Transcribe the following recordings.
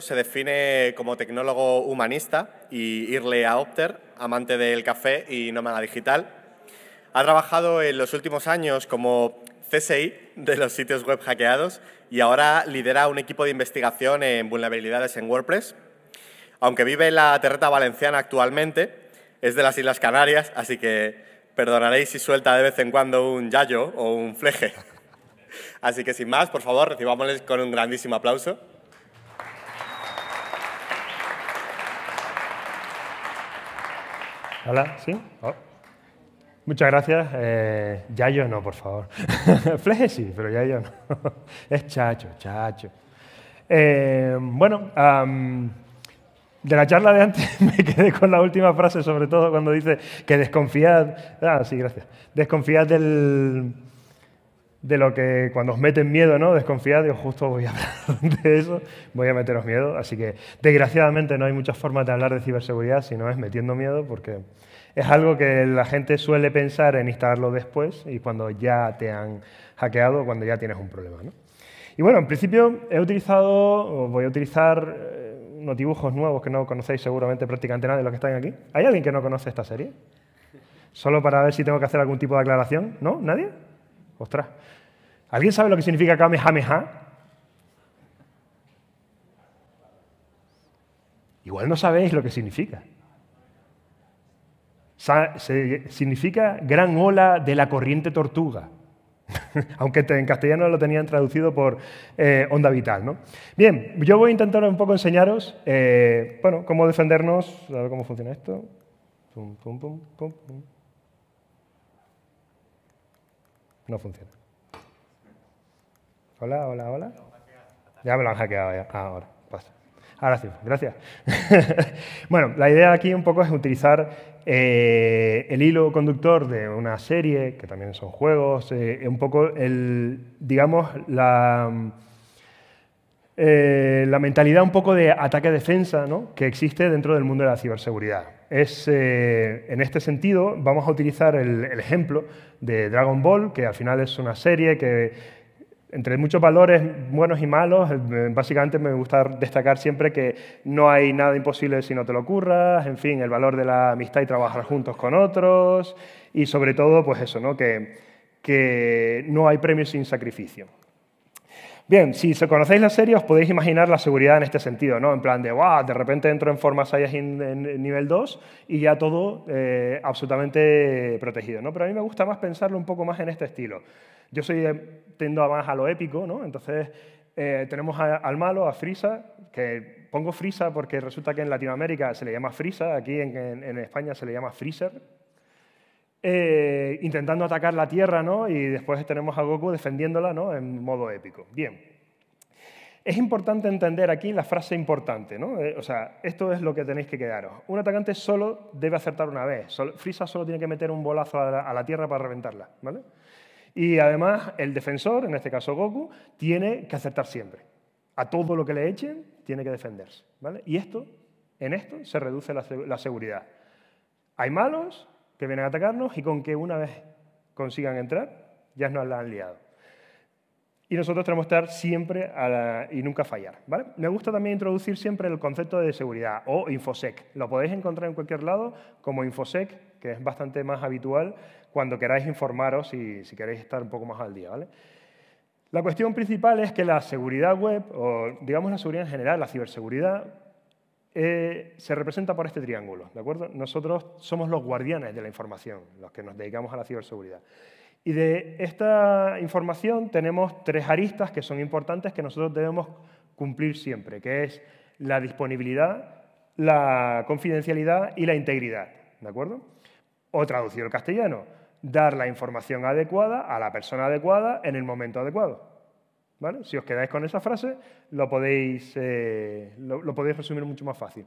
se define como tecnólogo humanista y irle a Opter, amante del café y nómada digital. Ha trabajado en los últimos años como CSI de los sitios web hackeados y ahora lidera un equipo de investigación en vulnerabilidades en WordPress. Aunque vive en la terreta valenciana actualmente, es de las Islas Canarias, así que perdonaréis si suelta de vez en cuando un yayo o un fleje. Así que sin más, por favor, recibámosles con un grandísimo aplauso. Hola, ¿sí? Oh. Muchas gracias. Eh, ya yo no, por favor. Fleje sí, pero yo no. es Chacho, Chacho. Eh, bueno, de la charla de antes me quedé con la última frase, sobre todo cuando dice que desconfiad... Ah, sí, gracias. Desconfiad del de lo que cuando os meten miedo, ¿no? Desconfiad, yo justo voy a hablar de eso, voy a meteros miedo. Así que, desgraciadamente, no hay muchas formas de hablar de ciberseguridad si no es metiendo miedo, porque es algo que la gente suele pensar en instalarlo después y cuando ya te han hackeado, cuando ya tienes un problema, ¿no? Y bueno, en principio he utilizado, voy a utilizar eh, unos dibujos nuevos que no conocéis seguramente prácticamente nada de los que están aquí. ¿Hay alguien que no conoce esta serie? Solo para ver si tengo que hacer algún tipo de aclaración. ¿No? ¿Nadie? Ostras. ¿Alguien sabe lo que significa Kamehameha? Igual no sabéis lo que significa. se significa gran ola de la corriente tortuga. Aunque en castellano lo tenían traducido por eh, onda vital. ¿no? Bien, yo voy a intentar un poco enseñaros eh, bueno, cómo defendernos. A ver cómo funciona esto. Pum, pum, pum, No funciona. Hola, hola, hola. Ya me lo han hackeado ya. Ah, ahora, sí, gracias. bueno, la idea aquí un poco es utilizar eh, el hilo conductor de una serie, que también son juegos, eh, un poco el, digamos, la, eh, la mentalidad un poco de ataque-defensa ¿no? que existe dentro del mundo de la ciberseguridad. Eh, en este sentido, vamos a utilizar el, ejemplo de Dragon Ball, que al final es una serie que, entre muchos valores buenos y malos, eh, básicamente me gusta destacar siempre que no hay nada imposible si no te lo ocurras, en fin, el valor de la amistad y trabajar juntos con otros, y sobre todo, pues eso, ¿no? que, que no hay premios sin sacrificio, Bien, si se conocéis la serie, os podéis imaginar la seguridad en este sentido, ¿no? En plan de, de repente entro en forma Saiyajin en nivel 2 y ya todo eh, absolutamente protegido, ¿no? Pero a mí me gusta más pensarlo un poco más en este estilo. Yo soy, tendo más a lo épico, ¿no? Entonces, eh, tenemos al malo, a Frisa, que pongo Frisa porque resulta que en Latinoamérica se le llama Frisa, aquí en España se le llama Freezer, eh, intentando atacar la Tierra, ¿no? Y después tenemos a Goku defendiéndola, ¿no? En modo épico. Bien. Es importante entender aquí la frase importante, ¿no? Eh, o sea, esto es lo que tenéis que quedaros. Un atacante solo debe acertar una vez. Solo, solo tiene que meter un bolazo a la, Tierra para reventarla, ¿vale? Y además el defensor, en este caso Goku, tiene que acertar siempre. A todo lo que le echen, tiene que defenderse, ¿vale? Y esto, en esto se reduce la, la seguridad. Hay malos que vienen a atacarnos y con que una vez consigan entrar, ya nos la han liado. Y nosotros tenemos que estar siempre y nunca fallar. ¿vale? Me gusta también introducir siempre el concepto de seguridad o InfoSec. Lo podéis encontrar en cualquier lado como InfoSec, que es bastante más habitual cuando queráis informaros y si queréis estar un poco más al día. ¿vale? La cuestión principal es que la seguridad web, o digamos la seguridad en general, la ciberseguridad, eh, se representa por este triángulo, ¿de acuerdo? Nosotros somos los guardianes de la información, los que nos dedicamos a la ciberseguridad. Y de esta información tenemos tres aristas que son importantes que nosotros debemos cumplir siempre, que es la disponibilidad, la confidencialidad y la integridad, ¿de acuerdo? O traducido al castellano, dar la información adecuada a la persona adecuada en el momento adecuado. Si os quedáis con esa frase, lo podéis, eh, resumir mucho más fácil.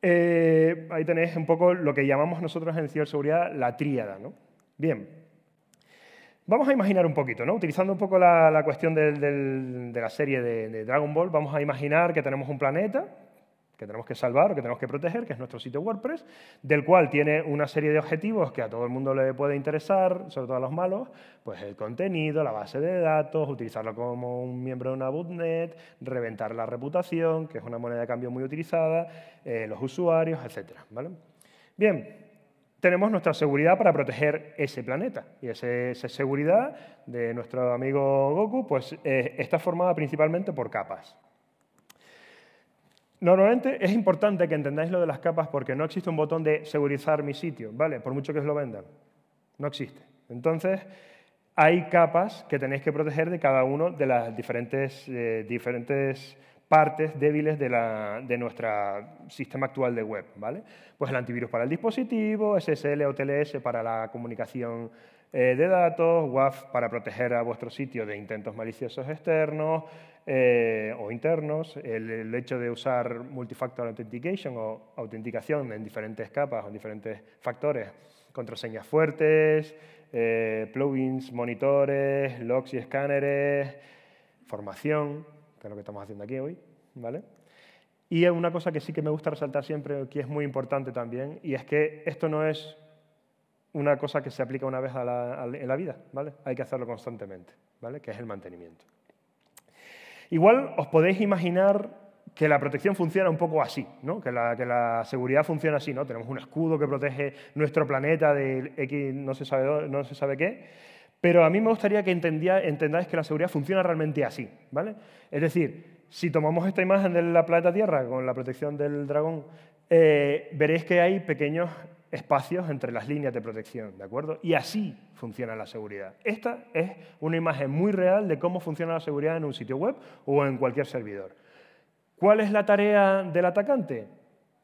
Eh, ahí tenéis un poco lo que llamamos nosotros en ciberseguridad la tríada. ¿no? Bien, vamos a imaginar un poquito, ¿no? utilizando un poco la, cuestión de la serie de Dragon Ball, vamos a imaginar que tenemos un planeta que tenemos que salvar o que tenemos que proteger, que es nuestro sitio WordPress, del cual tiene una serie de objetivos que a todo el mundo le puede interesar, sobre todo a los malos, pues el contenido, la base de datos, utilizarlo como un miembro de una botnet, reventar la reputación, que es una moneda de cambio muy utilizada, eh, los usuarios, etc. Bien, tenemos nuestra seguridad para proteger ese planeta. Y esa seguridad de nuestro amigo Goku pues, eh, está formada principalmente por capas. Normalmente es importante que entendáis lo de las capas porque no existe un botón de segurizar mi sitio, ¿vale? Por mucho que os lo vendan. No existe. Entonces, hay capas que tenéis que proteger de cada una de las diferentes, eh, diferentes partes débiles de, nuestro sistema actual de web, ¿vale? Pues el antivirus para el dispositivo, SSL o TLS para la comunicación eh, de datos, WAF para proteger a vuestro sitio de intentos maliciosos externos, eh, o internos, el, hecho de usar multifactor authentication o autenticación en diferentes capas o en diferentes factores, contraseñas fuertes, eh, plugins, monitores, logs y escáneres, formación, que es lo que estamos haciendo aquí hoy, ¿vale? Y una cosa que sí que me gusta resaltar siempre, que es muy importante también, y es que esto no es una cosa que se aplica una vez en la vida, ¿vale? Hay que hacerlo constantemente, ¿vale? Que es el mantenimiento. Igual os podéis imaginar que la protección funciona un poco así, ¿no? que, la, seguridad funciona así, ¿no? Tenemos un escudo que protege nuestro planeta del X no se sabe, no se sabe qué, pero a mí me gustaría que entendáis que la seguridad funciona realmente así, ¿vale? Es decir, si tomamos esta imagen de la planeta Tierra con la protección del dragón, eh, veréis que hay pequeños espacios entre las líneas de protección, ¿de acuerdo? Y así funciona la seguridad. Esta es una imagen muy real de cómo funciona la seguridad en un sitio web o en cualquier servidor. ¿Cuál es la tarea del atacante?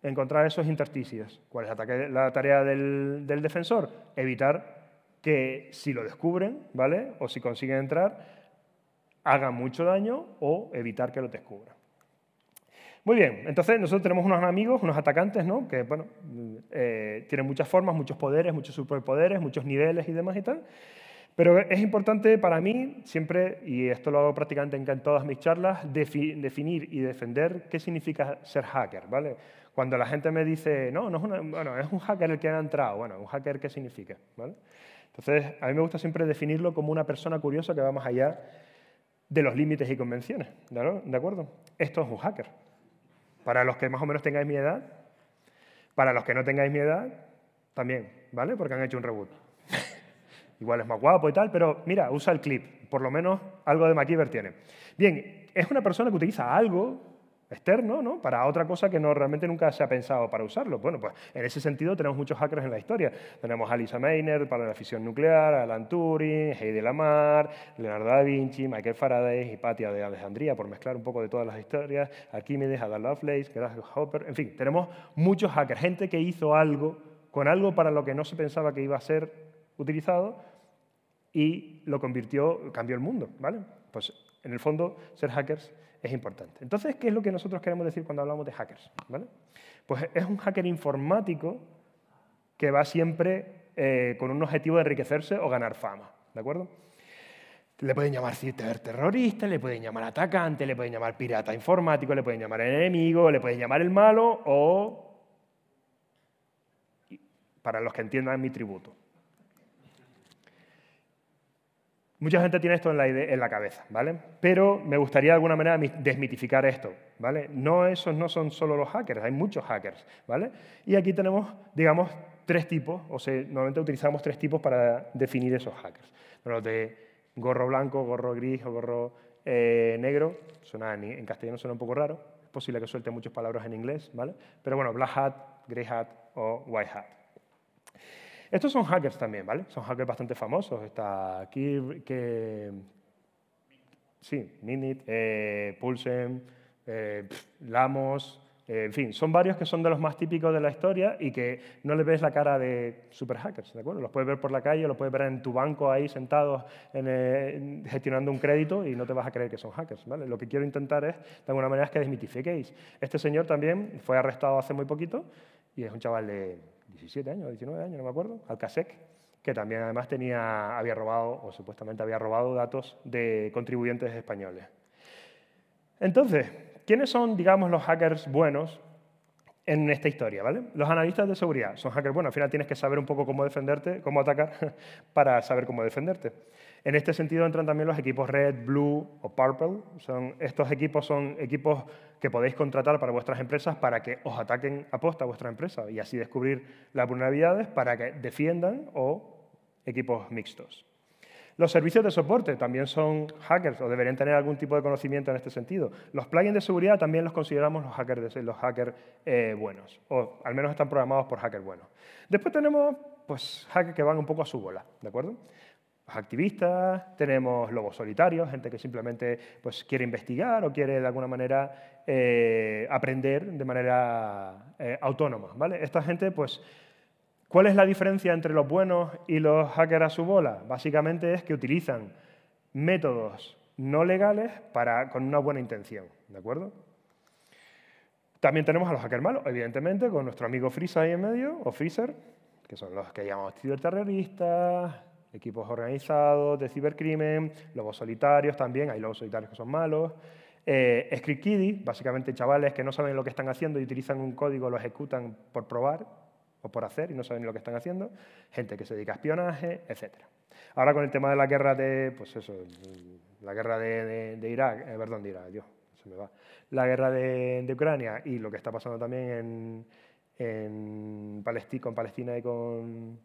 Encontrar esos intersticios. ¿Cuál es la tarea del, defensor? Evitar que si lo descubren, ¿vale? O si consiguen entrar, haga mucho daño o evitar que lo descubra. Muy bien, entonces nosotros tenemos unos amigos, unos atacantes, ¿no? Que, bueno, eh, tienen muchas formas, muchos poderes, muchos superpoderes, muchos niveles y demás y tal. Pero es importante para mí siempre, y esto lo hago prácticamente en todas mis charlas, definir y defender qué significa ser hacker, ¿vale? Cuando la gente me dice, no, no es, bueno, es un hacker el que ha entrado, bueno, un hacker, ¿qué significa? ¿Vale? Entonces, a mí me gusta siempre definirlo como una persona curiosa que va más allá de los límites y convenciones, ¿de acuerdo? Esto es un hacker. Para los que más o menos tengáis mi edad, para los que no tengáis mi edad, también, ¿vale? Porque han hecho un reboot. Igual es más guapo y tal, pero mira, usa el clip. Por lo menos algo de McKeever tiene. Bien, es una persona que utiliza algo externo, ¿no? Para otra cosa que no realmente nunca se ha pensado para usarlo. Bueno, pues en ese sentido tenemos muchos hackers en la historia. Tenemos a Lisa Maynard para la fisión nuclear, Alan Turing, Heidi Lamar, Leonardo da Vinci, Michael Faraday, Hipatia de Alejandría, por mezclar un poco de todas las historias, Arquímedes, Ada Lovelace, Grasshopper, Hopper, en fin, tenemos muchos hackers, gente que hizo algo con algo para lo que no se pensaba que iba a ser utilizado y lo convirtió, cambió el mundo, ¿vale? Pues en el fondo, ser hackers es importante. Entonces, ¿qué es lo que nosotros queremos decir cuando hablamos de hackers? Pues es un hacker informático que va siempre eh, con un objetivo de enriquecerse o ganar fama. ¿De acuerdo? Le pueden llamar terrorista, le pueden llamar atacante, le pueden llamar pirata informático, le pueden llamar enemigo, le pueden llamar el malo o, para los que entiendan mi tributo, Mucha gente tiene esto en la, cabeza, ¿vale? Pero me gustaría de alguna manera desmitificar esto, ¿vale? No, esos no son solo los hackers, hay muchos hackers, ¿vale? Y aquí tenemos, digamos, tres tipos, o sea, normalmente utilizamos tres tipos para definir esos hackers. Los de gorro blanco, gorro gris o gorro eh, negro, suena, en castellano suena un poco raro, es posible que suelte muchas palabras en inglés, ¿vale? Pero bueno, black hat, grey hat o white hat, estos son hackers también, ¿vale? Son hackers bastante famosos. Está aquí que... Sí, Minit, eh, Pulsen, eh, Lamos, eh, en fin, son varios que son de los más típicos de la historia y que no les ves la cara de super hackers, ¿de acuerdo? Los puedes ver por la calle, los puedes ver en tu banco ahí sentados gestionando un crédito y no te vas a creer que son hackers, ¿vale? Lo que quiero intentar es, de alguna manera, es que desmitifiquéis. Este señor también fue arrestado hace muy poquito y es un chaval de 17 años, 19 años, no me acuerdo, al CASEC, que también además tenía, había robado, o supuestamente había robado datos de contribuyentes españoles. Entonces, ¿quiénes son, digamos, los hackers buenos en esta historia, ¿vale? Los analistas de seguridad son hackers. Bueno, al final tienes que saber un poco cómo defenderte, cómo atacar para saber cómo defenderte. En este sentido entran también los equipos red, blue o purple. Son, estos equipos son equipos que podéis contratar para vuestras empresas para que os ataquen a posta a vuestra empresa y así descubrir las vulnerabilidades para que defiendan o equipos mixtos. Los servicios de soporte también son hackers o deberían tener algún tipo de conocimiento en este sentido. Los plugins de seguridad también los consideramos los hackers, los hackers eh, buenos, o al menos están programados por hackers buenos. Después tenemos pues, hackers que van un poco a su bola, ¿de acuerdo? activistas, tenemos lobos solitarios, gente que simplemente pues, quiere investigar o quiere de alguna manera eh, aprender de manera eh, autónoma. ¿vale? Esta gente pues, ¿Cuál es la diferencia entre los buenos y los hackers a su bola? Básicamente es que utilizan métodos no legales para, con una buena intención, ¿de acuerdo? También tenemos a los hackers malos, evidentemente, con nuestro amigo Freezer ahí en medio, o Freezer, que son los que llamamos ciberterroristas, equipos organizados de cibercrimen, lobos solitarios también, hay lobos solitarios que son malos, eh, script básicamente chavales que no saben lo que están haciendo y utilizan un código, lo ejecutan por probar, por hacer y no saben ni lo que están haciendo, gente que se dedica a espionaje, etc. Ahora con el tema de la guerra de, pues eso, la guerra de, Irak, eh, perdón, dirá Dios, se me va, la guerra de, Ucrania y lo que está pasando también en, con Palestina y con,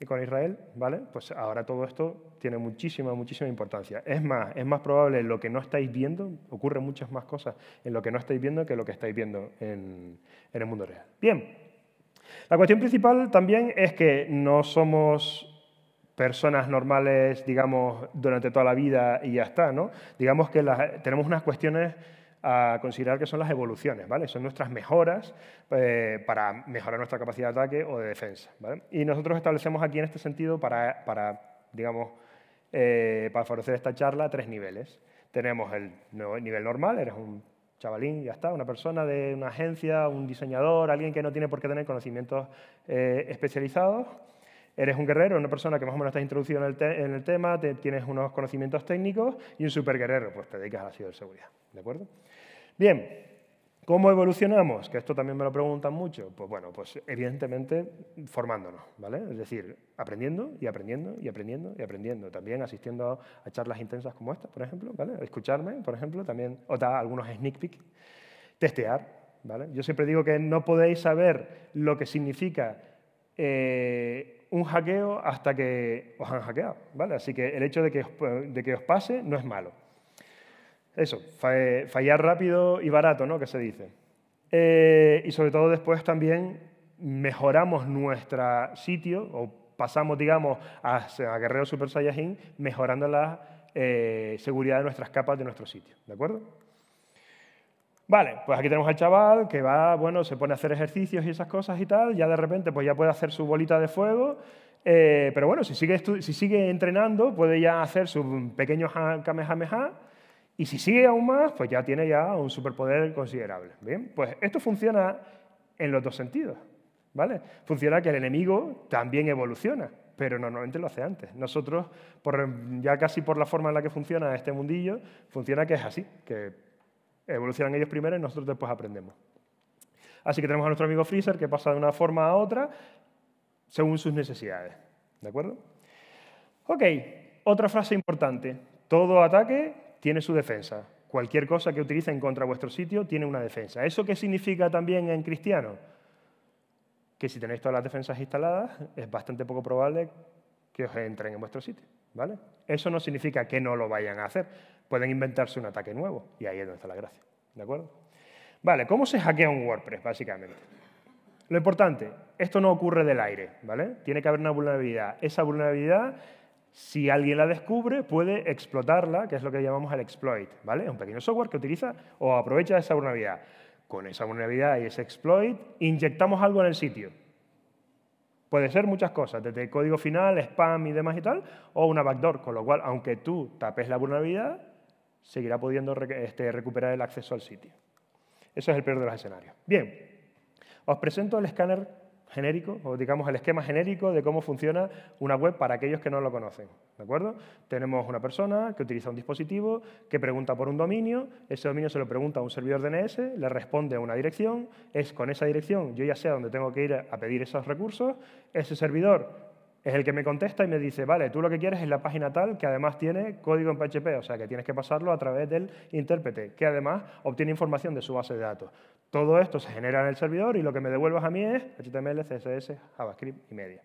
Israel, ¿vale? Pues ahora todo esto tiene muchísima, muchísima importancia. Es más, es más probable lo que no estáis viendo, ocurren muchas más cosas en lo que no estáis viendo que lo que estáis viendo en el mundo real. Bien, la cuestión principal también es que no somos personas normales, digamos, durante toda la vida y ya está, ¿no? Digamos que tenemos unas cuestiones a considerar que son las evoluciones, ¿vale? Son nuestras mejoras eh, para mejorar nuestra capacidad de ataque o de defensa, ¿vale? Y nosotros establecemos aquí en este sentido para, digamos, eh, para favorecer esta charla tres niveles. Tenemos el nivel normal, eres un chavalín, ya está, una persona de una agencia, un diseñador, alguien que no tiene por qué tener conocimientos eh, especializados. Eres un guerrero, una persona que más o menos estás introducido en el, tema, tienes unos conocimientos técnicos y un superguerrero, pues te dedicas a la ciberseguridad. ¿De acuerdo? Bien, ¿Cómo evolucionamos? Que esto también me lo preguntan mucho. Pues bueno, pues evidentemente formándonos, ¿vale? Es decir, aprendiendo y aprendiendo y aprendiendo y aprendiendo. También asistiendo a, charlas intensas como esta, por ejemplo, ¿vale? Escucharme, por ejemplo, también, o dar algunos sneak peek. Testear, ¿vale? Yo siempre digo que no podéis saber lo que significa eh, un hackeo hasta que os han hackeado, ¿vale? Así que el hecho de que de que os pase no es malo eso, fallar rápido y barato, ¿no? Que se dice. Eh, y sobre todo después también mejoramos nuestro sitio o pasamos, digamos, a, Guerrero Super Saiyajin mejorando la eh, seguridad de nuestras capas de nuestro sitio, ¿de acuerdo? Vale, pues aquí tenemos al chaval que va, bueno, se pone a hacer ejercicios y esas cosas y tal, ya de repente pues ya puede hacer su bolita de fuego, eh, pero bueno, si sigue, entrenando puede ya hacer su pequeño kamehameha, y si sigue aún más, pues ya tiene ya un superpoder considerable. Bien, pues esto funciona en los dos sentidos. ¿Vale? Funciona que el enemigo también evoluciona, pero normalmente lo hace antes. Nosotros, ya casi por la forma en la que funciona este mundillo, funciona que es así, que evolucionan ellos primero y nosotros después aprendemos. Así que tenemos a nuestro amigo Freezer que pasa de una forma a otra según sus necesidades. ¿De acuerdo? Ok, otra frase importante. Todo ataque tiene su defensa. Cualquier cosa que utilicen contra vuestro sitio tiene una defensa. ¿Eso qué significa también en cristiano? Que si tenéis todas las defensas instaladas, es bastante poco probable que os entren en vuestro sitio. ¿vale? Eso no significa que no lo vayan a hacer. Pueden inventarse un ataque nuevo y ahí es donde está la gracia. ¿De acuerdo? Vale, ¿cómo se hackea un WordPress, básicamente? Lo importante, esto no ocurre del aire, ¿vale? Tiene que haber una vulnerabilidad. Esa vulnerabilidad si alguien la descubre, puede explotarla, que es lo que llamamos el exploit, ¿vale? Es un pequeño software que utiliza o aprovecha esa vulnerabilidad. Con esa vulnerabilidad y ese exploit, inyectamos algo en el sitio. Puede ser muchas cosas, desde código final, spam y demás y tal, o una backdoor, con lo cual, aunque tú tapes la vulnerabilidad, seguirá pudiendo este, recuperar el acceso al sitio. Eso es el peor de los escenarios. Bien, os presento el escáner genérico, o digamos el esquema genérico de cómo funciona una web para aquellos que no lo conocen. ¿De acuerdo? Tenemos una persona que utiliza un dispositivo, que pregunta por un dominio, ese dominio se lo pregunta a un servidor DNS, le responde a una dirección, es con esa dirección, yo ya sé a dónde tengo que ir a pedir esos recursos, ese servidor es el que me contesta y me dice, vale, tú lo que quieres es la página tal que además tiene código en PHP, o sea que tienes que pasarlo a través del intérprete, que además obtiene información de su base de datos. Todo esto se genera en el servidor y lo que me devuelvas a mí es HTML, CSS, JavaScript y media.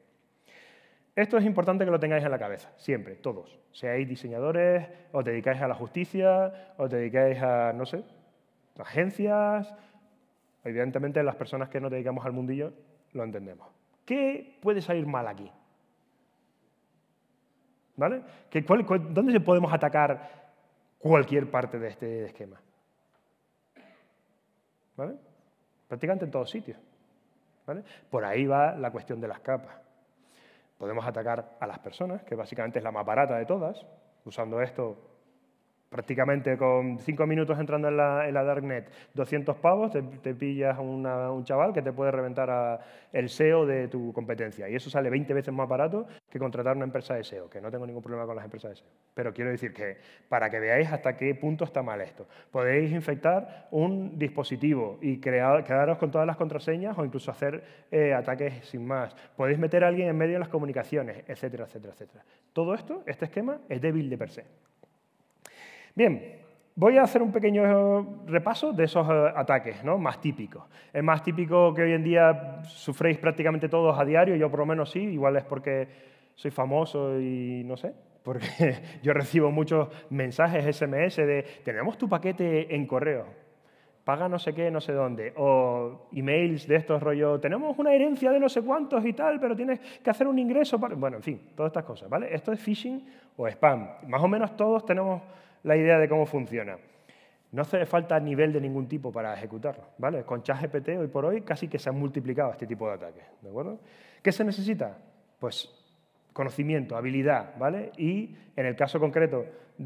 Esto es importante que lo tengáis en la cabeza, siempre, todos. Seáis diseñadores, os dedicáis a la justicia, os dedicáis a, no sé, agencias. Evidentemente las personas que nos dedicamos al mundillo lo entendemos. ¿Qué puede salir mal aquí? ¿Vale? ¿Dónde podemos atacar cualquier parte de este esquema? ¿Vale? Prácticamente en todos sitios. ¿Vale? Por ahí va la cuestión de las capas. Podemos atacar a las personas, que básicamente es la más barata de todas, usando esto prácticamente con cinco minutos entrando en la, Darknet, 200 pavos, te, pillas a un chaval que te puede reventar el SEO de tu competencia. Y eso sale 20 veces más barato que contratar una empresa de SEO, que no tengo ningún problema con las empresas de SEO. Pero quiero decir que, para que veáis hasta qué punto está mal esto, podéis infectar un dispositivo y quedaros con todas las contraseñas o incluso hacer eh, ataques sin más. Podéis meter a alguien en medio de las comunicaciones, etcétera, etcétera, etcétera. Todo esto, este esquema, es débil de per se. Bien, voy a hacer un pequeño repaso de esos eh, ataques ¿no? más típicos. Es más típico que hoy en día sufréis prácticamente todos a diario, yo por lo menos sí, igual es porque soy famoso y no sé, porque yo recibo muchos mensajes SMS de tenemos tu paquete en correo, paga no sé qué, no sé dónde, o emails de estos rollo, tenemos una herencia de no sé cuántos y tal, pero tienes que hacer un ingreso, para... bueno, en fin, todas estas cosas, ¿vale? Esto es phishing o spam. Más o menos todos tenemos la idea de cómo funciona. No hace falta nivel de ningún tipo para ejecutarlo, ¿vale? Con ChatGPT hoy por hoy casi que se han multiplicado este tipo de ataques, ¿de acuerdo? ¿Qué se necesita? Pues conocimiento, habilidad, ¿vale? Y en el caso concreto mm,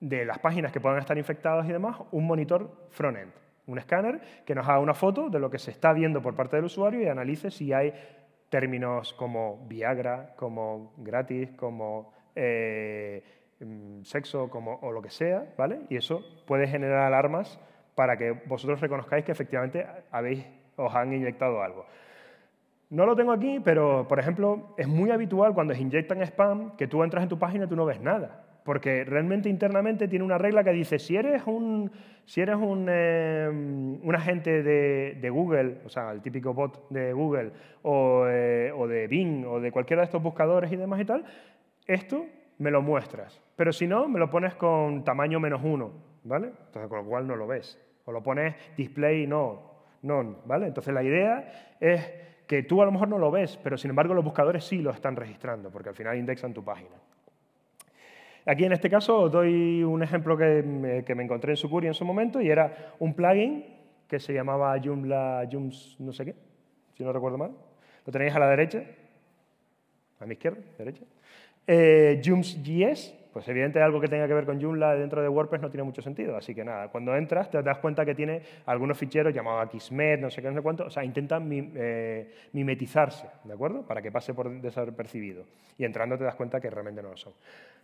de, las páginas que puedan estar infectadas y demás, un monitor front-end, un escáner que nos haga una foto de lo que se está viendo por parte del usuario y analice si hay términos como Viagra, como gratis, como... Eh, Em, sexo como, o lo que sea, ¿vale? Y eso puede generar alarmas para que vosotros reconozcáis que efectivamente habéis, os han inyectado algo. No lo tengo aquí, pero por ejemplo, es muy habitual cuando se inyectan spam que tú entras en tu página y tú no ves nada. Porque realmente internamente tiene una regla que dice, si eres un, si eres un, em, un agente de, de, Google, o sea, el típico bot de Google, o, eh, o de Bing, o de cualquiera de estos buscadores y demás y tal, esto me lo muestras. Pero si no, me lo pones con tamaño menos uno, ¿vale? Entonces, con lo cual no lo ves. O lo pones display no, no, ¿vale? Entonces, la idea es que tú a lo mejor no lo ves, pero sin embargo los buscadores sí lo están registrando, porque al final indexan tu página. Aquí en este caso os doy un ejemplo que me, encontré en Sucuri en su momento y era un plugin que se llamaba Joomla, Jooms no sé qué, si no recuerdo mal. Lo tenéis a la derecha, a mi izquierda, derecha. Eh, JoomsJS, pues evidentemente algo que tenga que ver con Joomla dentro de WordPress no tiene mucho sentido. Así que nada, cuando entras te das cuenta que tiene algunos ficheros llamados Xmed, no sé qué, no sé cuánto. O sea, intentan eh, mimetizarse, ¿de acuerdo? Para que pase por desapercibido. Y entrando te das cuenta que realmente no lo son.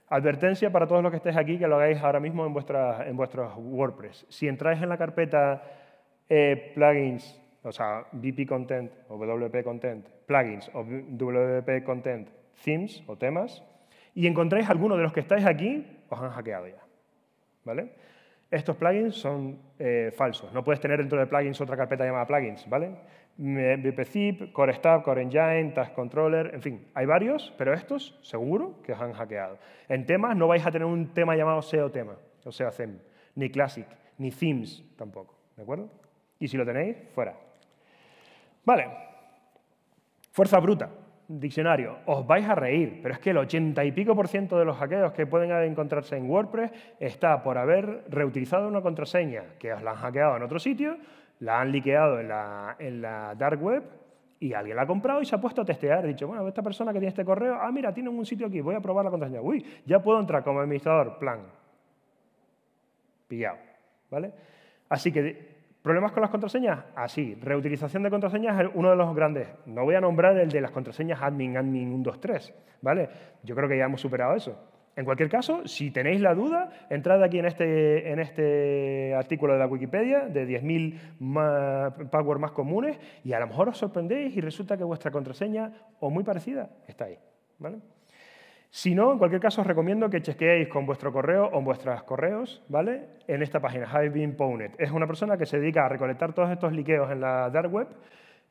Advertencia para todos los que estéis aquí, que lo hagáis ahora mismo en, vuestros WordPress. Si entráis en la carpeta eh, plugins, o sea, VP Content, o WP Content, plugins o WP Content, themes o temas, y encontráis alguno de los que estáis aquí, os han hackeado ya. ¿Vale? Estos plugins son eh, falsos. No puedes tener dentro de plugins otra carpeta llamada plugins, ¿vale? BPZIP, CoreStab, CoreEngine, Task Controller, en fin, hay varios, pero estos seguro que os han hackeado. En temas no vais a tener un tema llamado SEO tema, o sea, ni Classic, ni Themes tampoco, ¿de acuerdo? Y si lo tenéis, fuera. Vale, fuerza bruta diccionario, os vais a reír, pero es que el 80 y pico por ciento de los hackeos que pueden encontrarse en WordPress está por haber reutilizado una contraseña que os la han hackeado en otro sitio, la han liqueado en la, dark web y alguien la ha comprado y se ha puesto a testear. Ha dicho, bueno, esta persona que tiene este correo, ah, mira, tiene un sitio aquí, voy a probar la contraseña. Uy, ya puedo entrar como administrador, plan. Pillado. ¿Vale? Así que ¿Problemas con las contraseñas? Así, ah, reutilización de contraseñas es uno de los grandes. No voy a nombrar el de las contraseñas admin, admin 123, ¿vale? Yo creo que ya hemos superado eso. En cualquier caso, si tenéis la duda, entrad aquí en este, en este artículo de la Wikipedia de 10.000 passwords más comunes y a lo mejor os sorprendéis y resulta que vuestra contraseña o muy parecida está ahí, ¿vale? Si no, en cualquier caso, os recomiendo que chequeéis con vuestro correo o vuestros correos, ¿vale? En esta página, Hive Been Es una persona que se dedica a recolectar todos estos liqueos en la dark web,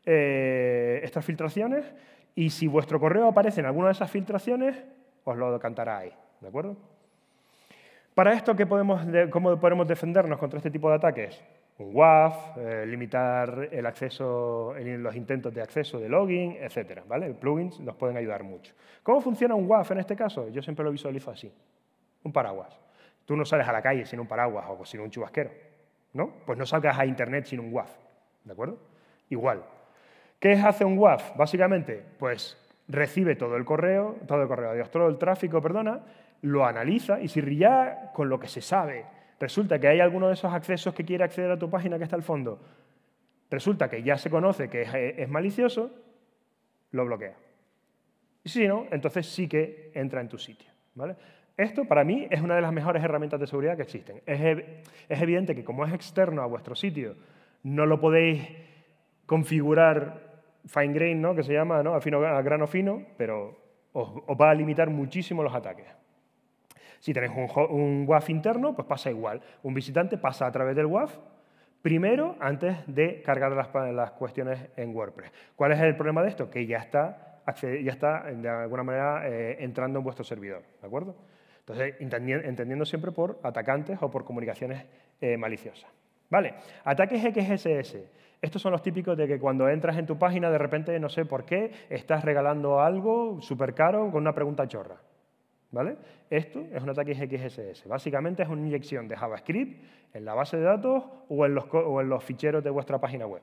eh, estas filtraciones, y si vuestro correo aparece en alguna de esas filtraciones, os lo cantará ahí, ¿de acuerdo? Para esto, ¿cómo podemos defendernos contra este tipo de ataques? un WAF, eh, limitar el acceso, los intentos de acceso de login, etc. ¿vale? Plugins nos pueden ayudar mucho. ¿Cómo funciona un WAF en este caso? Yo siempre lo visualizo así, un paraguas. Tú no sales a la calle sin un paraguas o sin un chubasquero, ¿no? Pues no salgas a Internet sin un WAF, ¿de acuerdo? Igual. ¿Qué hace un WAF? Básicamente, pues recibe todo el correo, todo el correo, todo el tráfico, perdona, lo analiza y si ya con lo que se sabe Resulta que hay alguno de esos accesos que quiere acceder a tu página que está al fondo. Resulta que ya se conoce que eh, es, malicioso, lo bloquea. Y si no, entonces sí que entra en tu sitio. ¿vale? Esto para mí es una de las mejores herramientas de seguridad que existen. Es, evidente que como es externo a vuestro sitio, no lo podéis configurar fine grain, ¿no? que se llama a, grano fino, pero os va a limitar muchísimo los ataques. Si tenéis un, WAF interno, pues pasa igual. Un visitante pasa a través del WAF primero antes de cargar las, cuestiones en WordPress. ¿Cuál es el problema de esto? Que ya está, ya está de alguna manera eh, entrando en vuestro servidor, ¿de acuerdo? Entonces, entendiendo siempre por atacantes o por comunicaciones eh, maliciosas. ¿Vale? Ataques XSS. Estos son los típicos de que cuando entras en tu página, de repente, no sé por qué, estás regalando algo súper caro con una pregunta chorra. ¿Vale? Esto es un ataque XSS. Básicamente es una inyección de JavaScript en la base de datos o en los, o en los ficheros de vuestra página web.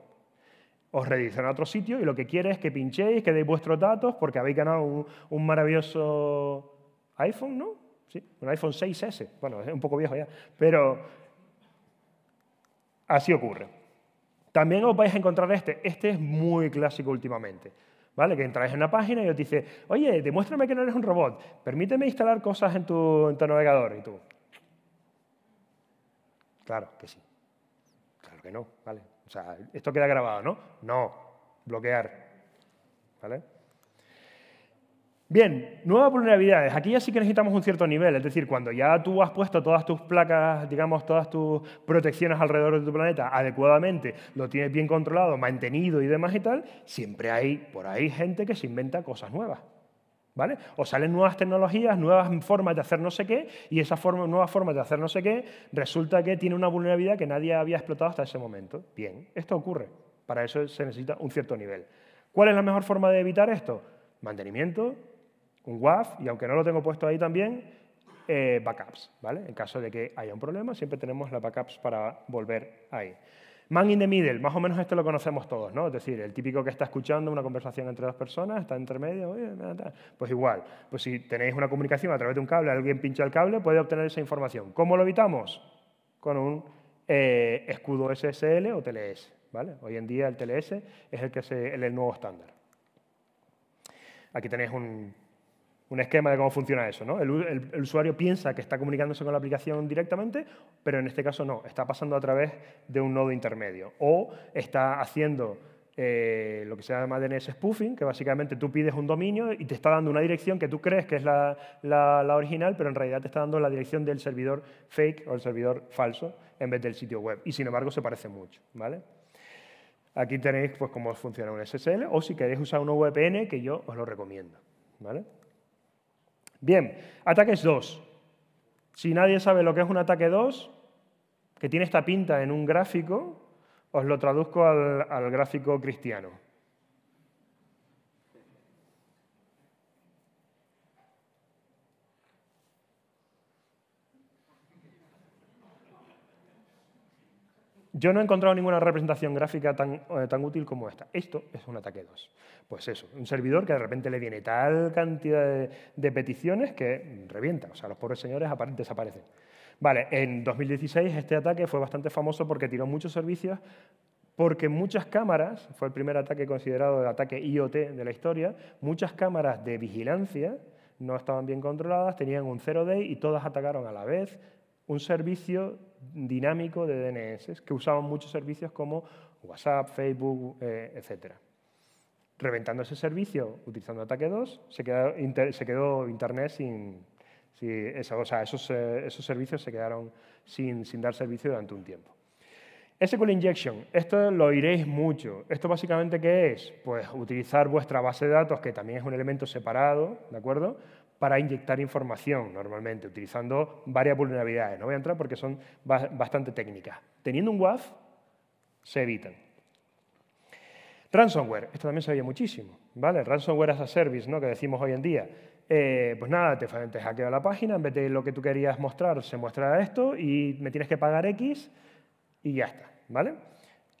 Os redicen a otro sitio y lo que quiere es que pinchéis, que deis vuestros datos porque habéis ganado un, maravilloso iPhone, ¿no? Sí, un iPhone 6S. Bueno, es un poco viejo ya, pero así ocurre. También os vais a encontrar este. Este es muy clásico últimamente. ¿Vale? Que entras en una página y os dice, oye, demuéstrame que no eres un robot, permíteme instalar cosas en tu, en tu navegador. Y tú, claro que sí, claro que no, ¿vale? O sea, esto queda grabado, ¿no? No, bloquear, ¿vale? Bien, nuevas vulnerabilidades. Aquí ya sí que necesitamos un cierto nivel, es decir, cuando ya tú has puesto todas tus placas, digamos, todas tus protecciones alrededor de tu planeta adecuadamente, lo tienes bien controlado, mantenido y demás y tal, siempre hay por ahí gente que se inventa cosas nuevas. ¿Vale? O salen nuevas tecnologías, nuevas formas de hacer no sé qué, y esa forma, nueva forma de hacer no sé qué resulta que tiene una vulnerabilidad que nadie había explotado hasta ese momento. Bien, esto ocurre. Para eso se necesita un cierto nivel. ¿Cuál es la mejor forma de evitar esto? Mantenimiento, un WAF y aunque no lo tengo puesto ahí también, eh, backups. ¿vale? En caso de que haya un problema, siempre tenemos las backups para volver ahí. Man in the middle, más o menos esto lo conocemos todos, ¿no? Es decir, el típico que está escuchando una conversación entre dos personas, está entre medio, pues igual. Pues si tenéis una comunicación a través de un cable, alguien pincha el cable, puede obtener esa información. ¿Cómo lo evitamos? Con un eh, escudo SSL o TLS, ¿vale? Hoy en día el TLS es el, que se, el nuevo estándar. Aquí tenéis un un esquema de cómo funciona eso. ¿no? El, usuario piensa que está comunicándose con la aplicación directamente, pero en este caso no, está pasando a través de un nodo intermedio o está haciendo eh, lo que se llama DNS spoofing, que básicamente tú pides un dominio y te está dando una dirección que tú crees que es la, original, pero en realidad te está dando la dirección del servidor fake o el servidor falso en vez del sitio web. Y sin embargo se parece mucho. ¿vale? Aquí tenéis pues, cómo funciona un SSL o si queréis usar un VPN, que yo os lo recomiendo. ¿vale? Bien, ataques 2. Si nadie sabe lo que es un ataque 2, que tiene esta pinta en un gráfico, os lo traduzco al, al gráfico cristiano. Yo no he encontrado ninguna representación gráfica tan, eh, tan útil como esta. Esto es un ataque 2. Pues eso, un servidor que de repente le viene tal cantidad de, peticiones que revienta. O sea, los pobres señores desaparecen. Vale, en 2016 este ataque fue bastante famoso porque tiró muchos servicios, porque muchas cámaras, fue el primer ataque considerado el ataque IoT de la historia, muchas cámaras de vigilancia no estaban bien controladas, tenían un zero day y todas atacaron a la vez un servicio dinámico de DNS que usaban muchos servicios como WhatsApp, Facebook, eh, etcétera. etc. Reventando ese servicio, utilizando Ataque 2, se quedó, Internet sin... o sea, eh, esos, servicios se quedaron sin, sin dar servicio durante un tiempo. SQL Injection, esto lo oiréis mucho. ¿Esto básicamente qué es? Pues utilizar vuestra base de datos, que también es un elemento separado, ¿de acuerdo? para inyectar información normalmente, utilizando varias vulnerabilidades. No voy a entrar porque son bastante técnicas. Teniendo un WAF, se evitan. Ransomware, esto también se oye muchísimo, ¿vale? Ransomware as a service, ¿no? Que decimos hoy en día. Eh, pues nada, te, te hackeo la página, en vez de lo que tú querías mostrar, se muestra esto y me tienes que pagar X y ya está, ¿vale?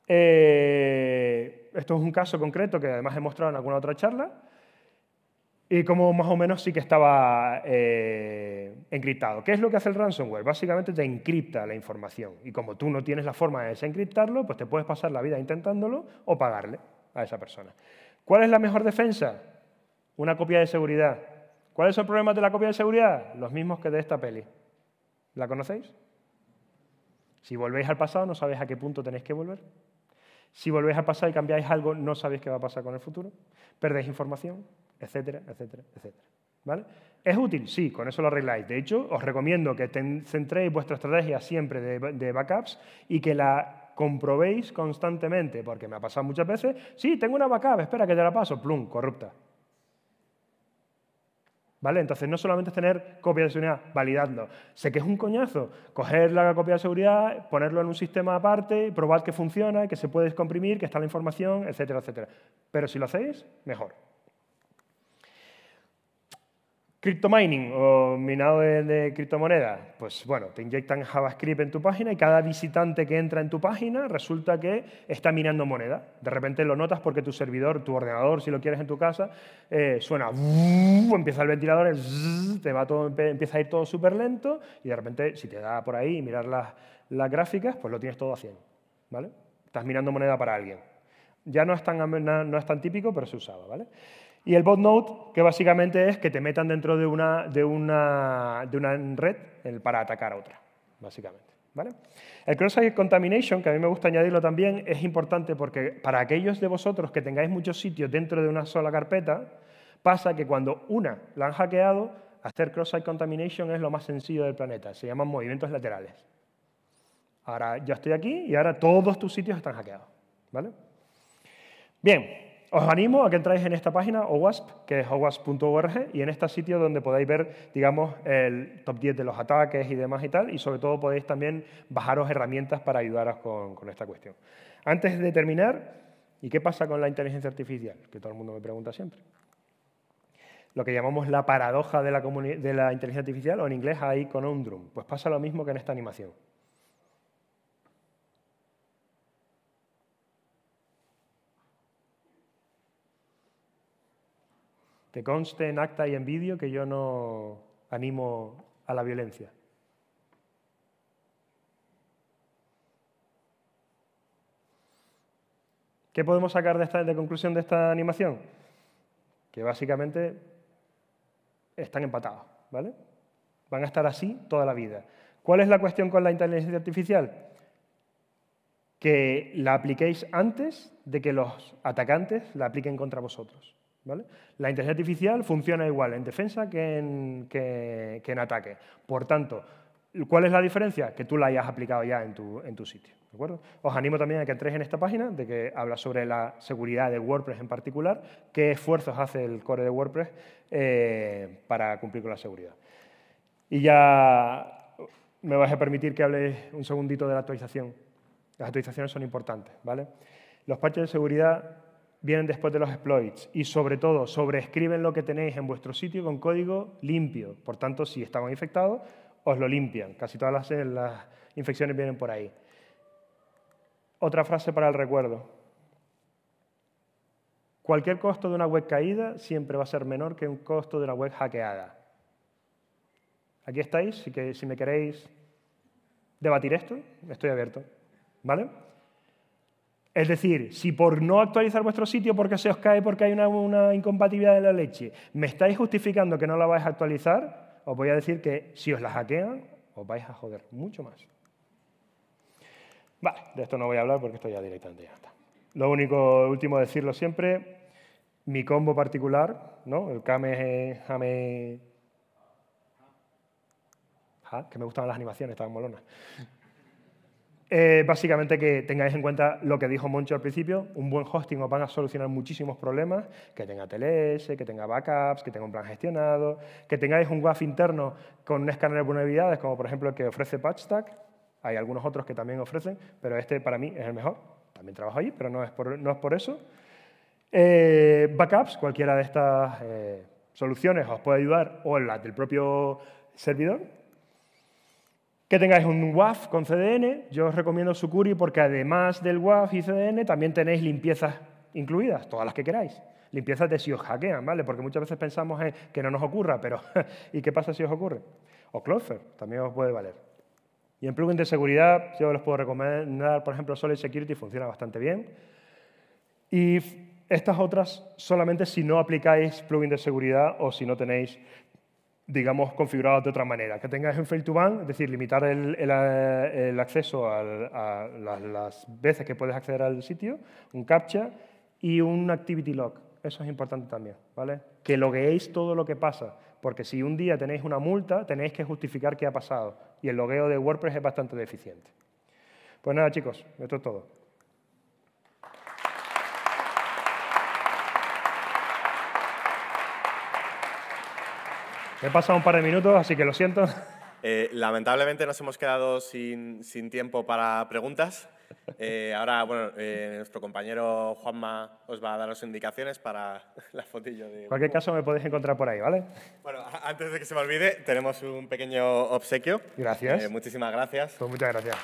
Eh, esto es un caso concreto que además he mostrado en alguna otra charla, y como más o menos sí que estaba eh, encriptado. ¿Qué es lo que hace el ransomware? Básicamente te encripta la información y como tú no tienes la forma de desencriptarlo, pues te puedes pasar la vida intentándolo o pagarle a esa persona. ¿Cuál es la mejor defensa? Una copia de seguridad. ¿Cuáles son los problemas de la copia de seguridad? Los mismos que de esta peli. ¿La conocéis? Si volvéis al pasado, no sabéis a qué punto tenéis que volver. Si volvéis al pasado y cambiáis algo, no sabéis qué va a pasar con el futuro. Perdéis información etcétera, etcétera, etcétera. ¿Vale? ¿Es útil? Sí, con eso lo arregláis. De hecho, os recomiendo que centréis vuestra estrategia siempre de, backups y que la comprobéis constantemente, porque me ha pasado muchas veces, sí, tengo una backup, espera que te la paso, plum, corrupta. ¿Vale? Entonces, no solamente es tener copia de seguridad, validando Sé que es un coñazo coger la copia de seguridad, ponerlo en un sistema aparte, probar que funciona, que se puede descomprimir, que está la información, etcétera, etcétera. Pero si lo hacéis, mejor. Cryptomining o minado de, criptomonedas, pues bueno, te inyectan JavaScript en tu página y cada visitante que entra en tu página resulta que está minando moneda. De repente lo notas porque tu servidor, tu ordenador, si lo quieres en tu casa, eh, suena, empieza el ventilador, te va todo, empieza a ir todo súper lento y de repente si te da por ahí mirar las, gráficas, pues lo tienes todo a 100. ¿vale? Estás minando moneda para alguien. Ya no es tan, no es tan típico, pero se usaba. ¿vale? Y el botnode, que básicamente es que te metan dentro de una, de una, de una red para atacar a otra, básicamente. ¿Vale? El cross-site contamination, que a mí me gusta añadirlo también, es importante porque para aquellos de vosotros que tengáis muchos sitios dentro de una sola carpeta, pasa que cuando una la han hackeado, hacer cross-site contamination es lo más sencillo del planeta. Se llaman movimientos laterales. Ahora yo estoy aquí y ahora todos tus sitios están hackeados. ¿Vale? Bien, os animo a que entráis en esta página, OWASP, que es owasp.org, y en este sitio donde podéis ver, digamos, el top 10 de los ataques y demás y tal, y sobre todo podéis también bajaros herramientas para ayudaros con, esta cuestión. Antes de terminar, ¿y qué pasa con la inteligencia artificial? Que todo el mundo me pregunta siempre. Lo que llamamos la paradoja de la, inteligencia artificial, o en inglés ahí un conundrum. Pues pasa lo mismo que en esta animación. Que conste en acta y en vídeo que yo no animo a la violencia. ¿Qué podemos sacar de, esta, de conclusión de esta animación? Que básicamente están empatados, ¿vale? Van a estar así toda la vida. ¿Cuál es la cuestión con la inteligencia artificial? Que la apliquéis antes de que los atacantes la apliquen contra vosotros. La inteligencia artificial funciona igual en defensa que en, ataque. Por tanto, ¿cuál es la diferencia? Que tú la hayas aplicado ya en tu, sitio. ¿de acuerdo? Os animo también a que entréis en esta página, de que habla sobre la seguridad de WordPress en particular, qué esfuerzos hace el core de WordPress eh, para cumplir con la seguridad. Y ya me vais a permitir que hables un segundito de la actualización. Las actualizaciones son importantes. ¿vale? Los parches de seguridad vienen después de los exploits y sobre todo sobrescriben lo que tenéis en vuestro sitio con código limpio. Por tanto, si estamos infectados, os lo limpian. Casi todas las, infecciones vienen por ahí. Otra frase para el recuerdo. Cualquier costo de una web caída siempre va a ser menor que un costo de una web hackeada. Aquí estáis, si, si me queréis debatir esto, estoy abierto. ¿Vale? Es decir, si por no actualizar vuestro sitio porque se os cae porque hay una, incompatibilidad de la leche, me estáis justificando que no la vais a actualizar, os voy a decir que si os la hackean, os vais a joder mucho más. Vale, de esto no voy a hablar porque esto ya directamente ya está. Lo único, último decirlo siempre, mi combo particular, ¿no? El Kame, Kame... Ah, que me gustaban las animaciones, estaban molonas. Eh, básicamente que tengáis en cuenta lo que dijo Moncho al principio, un buen hosting os van a solucionar muchísimos problemas, que tenga TLS, que tenga backups, que tenga un plan gestionado, que tengáis un WAF interno con un escáner de vulnerabilidades, como por ejemplo el que ofrece PatchStack, hay algunos otros que también ofrecen, pero este para mí es el mejor, también trabajo ahí, pero no es por, eso. Eh, backups, cualquiera de estas eh, soluciones os puede ayudar, o las del propio servidor, que tengáis un WAF con CDN. Yo os recomiendo Sucuri porque además del WAF y CDN también tenéis limpiezas incluidas, todas las que queráis. Limpiezas de si os hackean, ¿vale? Porque muchas veces pensamos que no nos ocurra, pero ¿y qué pasa si os ocurre? O Cloudflare, también os puede valer. Y en plugin de seguridad, yo los puedo recomendar, por ejemplo, Solid Security funciona bastante bien. Y estas otras solamente si no aplicáis plugin de seguridad o si no tenéis digamos, configurados de otra manera. Que tengas un Fail-to-Ban, es decir, limitar el, eh, acceso a las, las, veces que puedes acceder al sitio, un CAPTCHA y un Activity Log. Eso es importante también, ¿vale? Que logueéis todo lo que pasa, porque si un día tenéis una multa, tenéis que justificar qué ha pasado. Y el logueo de WordPress es bastante deficiente. Pues nada, chicos, esto es todo. He pasado un par de minutos, así que lo siento. Eh, lamentablemente nos hemos quedado sin, tiempo para preguntas. Eh, ahora, bueno, eh, nuestro compañero Juanma os va a dar las indicaciones para la fotillo de... En cualquier caso me podéis encontrar por ahí, ¿vale? Bueno, antes de que se me olvide, tenemos un pequeño obsequio. Gracias. muchísimas gracias. Pues muchas gracias.